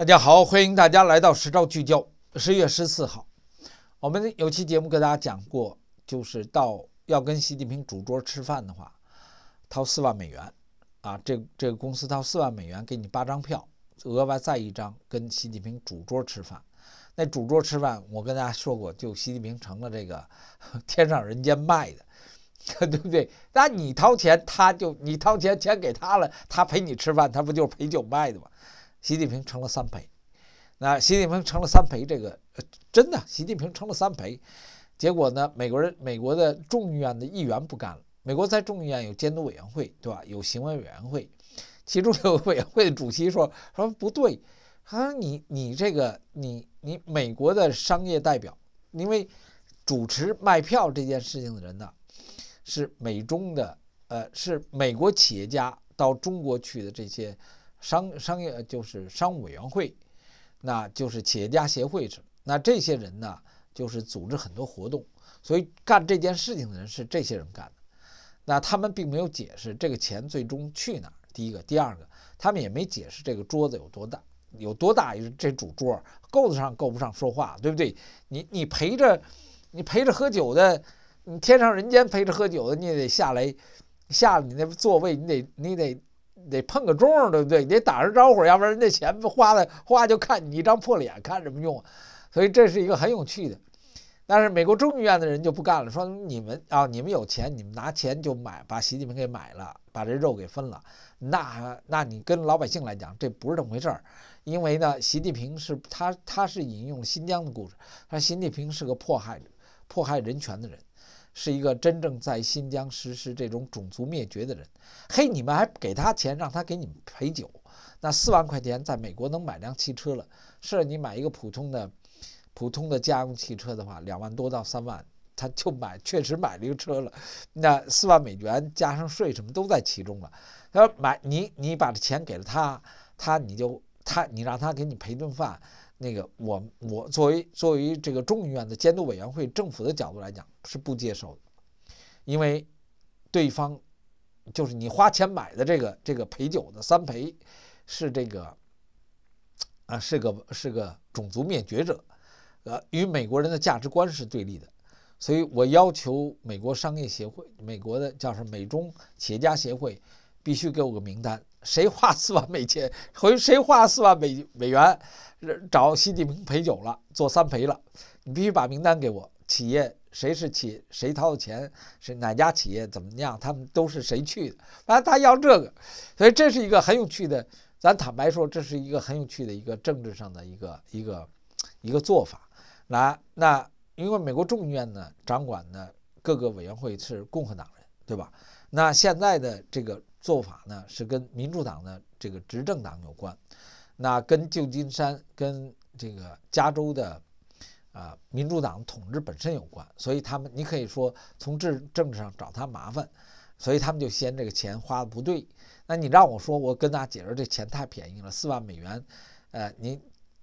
大家好，欢迎大家来到《十招聚焦》。十月十四号，我们有期节目给大家讲过，就是到要跟习近平主桌吃饭的话，掏四万美元，啊，这这个公司掏四万美元给你八张票，额外再一张跟习近平主桌吃饭。那主桌吃饭，我跟大家说过，就习近平成了这个 天上人间卖的，对不对？那你掏钱，他就你掏钱，钱给他了，他陪你吃饭，他不就是陪酒卖的吗？习近平成了三陪，那习近平成了三陪，这个真的，习近平成了三陪，结果呢，美国人，美国的众议院的议员不干了。美国在众议院有监督委员会，对吧？有行为委员会，其中这个委员会的主席说：“ 说不对，他说你你这个你你美国的商业代表，因为主持卖票这件事情的人呢，是美中的，呃，是美国企业家到中国去的这些。”商商业就是商务委员会，那就是企业家协会是，那这些人呢就是组织很多活动，所以干这件事情的人是这些人干的。那他们并没有解释这个钱最终去哪，儿。第一个，第二个，他们也没解释这个桌子有多大，有多大？这主桌够得上够不上说话，对不对？你你陪着，你陪着喝酒的，你天上人间陪着喝酒的，你也得下来，下了你那座位，你得你得。得碰个中，对不对？得打声招呼，要不然人家钱花了花就看你一张破脸，看什么用？所以这是一个很有趣的。但是美国众议院的人就不干了，说你们啊，你们有钱，你们拿钱就买，把习近平给买了，把这肉给分了。那那你跟老百姓来讲，这不是这么回事儿。因为呢，习近平是他他是引用新疆的故事，说习近平是个迫害迫害人权的人。是一个真正在新疆实施这种种族灭绝的人，嘿，你们还给他钱让他给你们陪酒？那四万块钱在美国能买辆汽车了。是你买一个普通的、普通的家用汽车的话，两万多到三万，他就买，确实买了一个车了。那四万美元加上税什么都在其中了。他说买你，你把这钱给了他，他你就他你让他给你陪顿饭。那个我我作为作为这个众议院的监督委员会政府的角度来讲。是不接受的，因为对方就是你花钱买的这个这个陪酒的三陪，是这个啊是个是个种族灭绝者，呃与美国人的价值观是对立的，所以我要求美国商业协会，美国的叫什么美中企业家协会，必须给我个名单，谁花四万美金，回谁花四万美美元找习近平陪酒了，做三陪了，你必须把名单给我。企业谁是企谁掏的钱是哪家企业怎么样？他们都是谁去的？反正他要这个，所以这是一个很有趣的。咱坦白说，这是一个很有趣的一个政治上的一个一个一个做法。来，那因为美国众议院呢，掌管的各个委员会是共和党人，对吧？那现在的这个做法呢，是跟民主党的这个执政党有关。那跟旧金山，跟这个加州的。啊，民主党统治本身有关，所以他们，你可以说从政政治上找他麻烦，所以他们就嫌这个钱花的不对。那你让我说，我跟大家解释，这钱太便宜了，四万美元，呃，您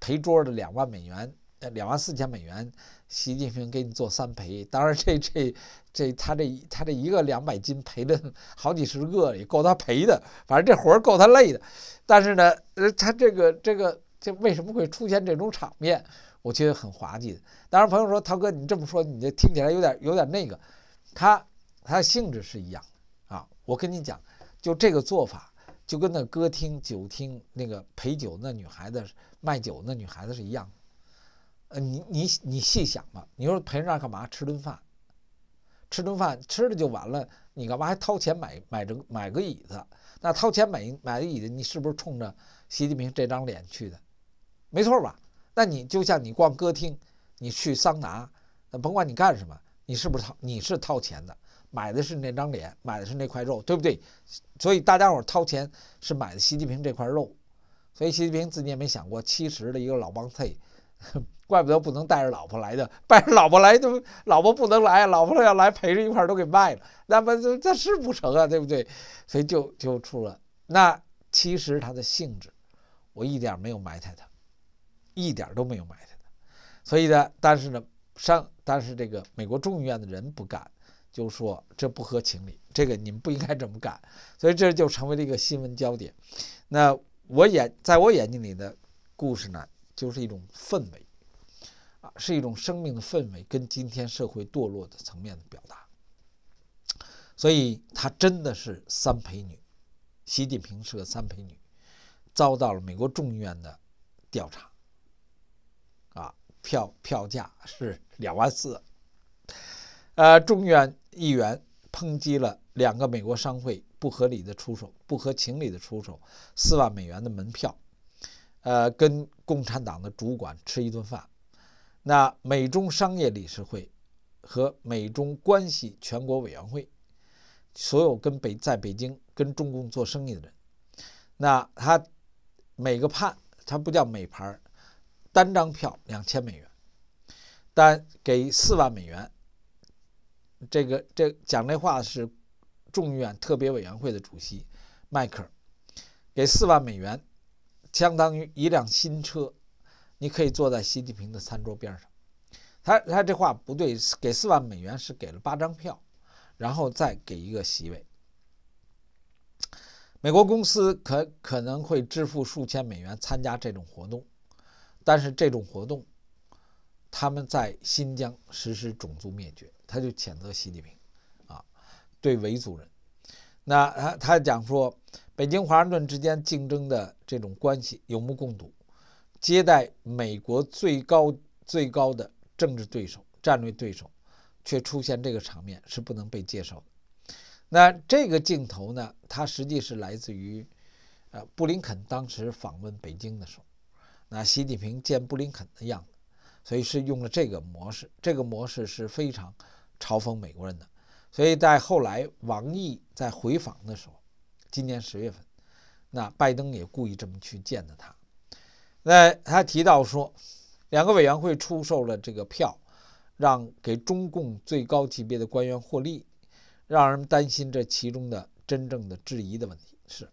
赔桌的两万美元，呃，两万四千美元，习近平给你做三赔。当然，这这这他这他这一个两百斤赔的好几十个也够他赔的，反正这活够他累的。但是呢，呃，他这个这个这为什么会出现这种场面？我觉得很滑稽的。当然，朋友说：“涛哥，你这么说，你这听起来有点有点那个。”他他的性质是一样啊。我跟你讲，就这个做法，就跟那歌厅、酒厅那个陪酒那女孩子卖酒那女孩子是一样。呃，你你你细想吧。你说陪人家干嘛？吃顿饭，吃顿饭吃了就完了。你干嘛还掏钱买买这买个椅子？那掏钱买买个椅子，你是不是冲着习近平这张脸去的？没错吧？那你就像你逛歌厅，你去桑拿，那甭管你干什么，你是不是掏？你是掏钱的，买的是那张脸，买的是那块肉，对不对？所以大家伙掏钱是买的习近平这块肉，所以习近平自己也没想过，七十的一个老帮菜，怪不得不能带着老婆来的，带着老婆来都老婆不能来，老婆要来陪着一块都给卖了，那么这这是不成啊，对不对？所以就就出了那其实它的性质，我一点没有埋汰他。一点都没有埋汰的，所以呢，但是呢，上但是这个美国众议院的人不干，就说这不合情理，这个你们不应该这么干，所以这就成为了一个新闻焦点。那我眼在我眼睛里的故事呢，就是一种氛围啊，是一种生命的氛围，跟今天社会堕落的层面的表达。所以她真的是三陪女，习近平是个三陪女，遭到了美国众议院的调查。票票价是两万四，呃，众院议员抨击了两个美国商会不合理的出手，不合情理的出手四万美元的门票，呃，跟共产党的主管吃一顿饭，那美中商业理事会和美中关系全国委员会，所有跟北在北京跟中共做生意的人，那他每个判他不叫美盘单张票两千美元，但给四万美元。这个这讲这话的是众议院特别委员会的主席迈克尔，给四万美元，相当于一辆新车。你可以坐在习近平的餐桌边上。他他这话不对，给四万美元是给了八张票，然后再给一个席位。美国公司可可能会支付数千美元参加这种活动。但是这种活动，他们在新疆实施种族灭绝，他就谴责习近平，啊，对维族人，那他他讲说，北京华盛顿之间竞争的这种关系有目共睹，接待美国最高最高的政治对手、战略对手，却出现这个场面是不能被接受的。那这个镜头呢，它实际是来自于，呃，布林肯当时访问北京的时候。那习近平见布林肯的样子，所以是用了这个模式。这个模式是非常嘲讽美国人的。所以在后来，王毅在回访的时候，今年十月份，那拜登也故意这么去见的他。那他提到说，两个委员会出售了这个票，让给中共最高级别的官员获利，让人们担心这其中的真正的质疑的问题是，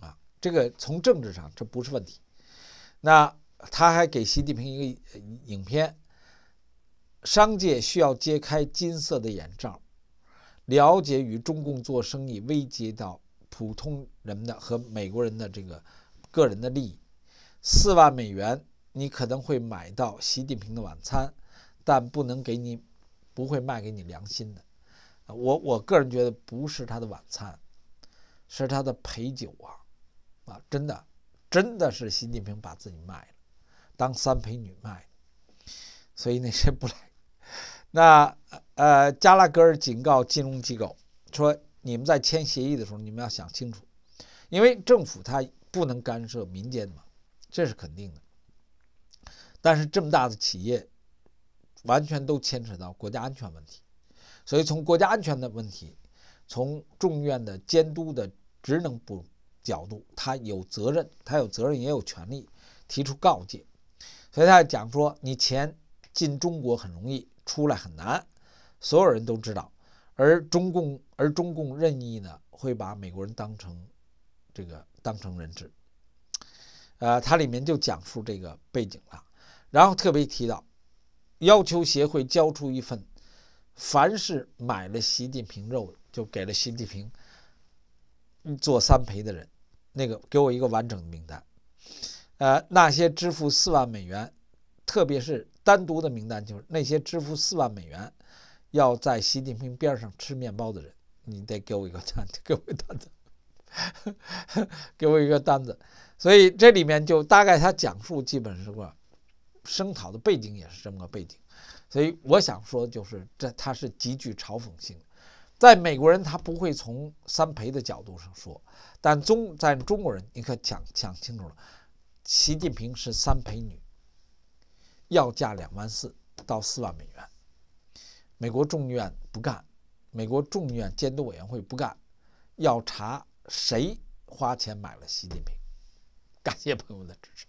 啊，这个从政治上这不是问题。那他还给习近平一个影片，商界需要揭开金色的眼罩，了解与中共做生意危及到普通人的和美国人的这个个人的利益。四万美元，你可能会买到习近平的晚餐，但不能给你，不会卖给你良心的。我我个人觉得，不是他的晚餐，是他的陪酒啊，啊，真的。真的是习近平把自己卖了，当三陪女卖，所以那些不来。那呃加拉格尔警告金融机构说：“你们在签协议的时候，你们要想清楚，因为政府它不能干涉民间嘛，这是肯定的。但是这么大的企业，完全都牵扯到国家安全问题，所以从国家安全的问题，从众院的监督的职能部。”角度，他有责任，他有责任也有权利提出告诫，所以他讲说，你钱进中国很容易，出来很难，所有人都知道，而中共而中共任意呢，会把美国人当成这个当成人质，呃，它里面就讲述这个背景了，然后特别提到要求协会交出一份，凡是买了习近平肉就给了习近平做三陪的人。那个给我一个完整的名单，呃，那些支付四万美元，特别是单独的名单，就是那些支付四万美元，要在习近平边上吃面包的人，你得给我一个单，给我一个单子，给我一个单子。所以这里面就大概他讲述基本是个声讨的背景，也是这么个背景。所以我想说，就是这他是极具嘲讽性的。在美国人，他不会从三陪的角度上说，但中在中国人，你可讲讲清楚了。习近平是三陪女，要价两万四到四万美元，美国众议院不干，美国众议院监督委员会不干，要查谁花钱买了习近平。感谢朋友们的支持。